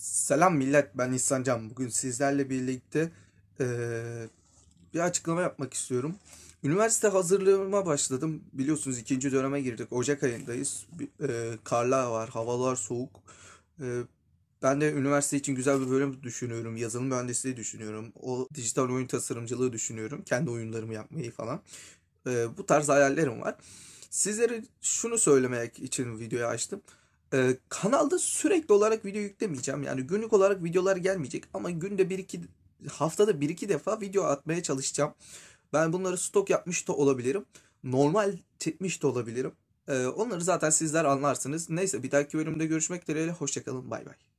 Selam millet ben İhsan Can. Bugün sizlerle birlikte e, bir açıklama yapmak istiyorum. Üniversite hazırlığıma başladım. Biliyorsunuz ikinci döneme girdik. Ocak ayındayız. E, karlar var, havalar soğuk. E, ben de üniversite için güzel bir bölüm düşünüyorum. Yazılım mühendisliği düşünüyorum. O dijital oyun tasarımcılığı düşünüyorum. Kendi oyunlarımı yapmayı falan. E, bu tarz hayallerim var. Sizlere şunu söylemek için videoyu açtım. Ee, kanalda sürekli olarak video yüklemeyeceğim. Yani günlük olarak videolar gelmeyecek ama günde bir iki haftada bir iki defa video atmaya çalışacağım. Ben bunları stok yapmış da olabilirim. Normal çekmiş de olabilirim. Ee, onları zaten sizler anlarsınız. Neyse bir dahaki bölümde görüşmek dileğiyle. Hoşçakalın. Bay bay.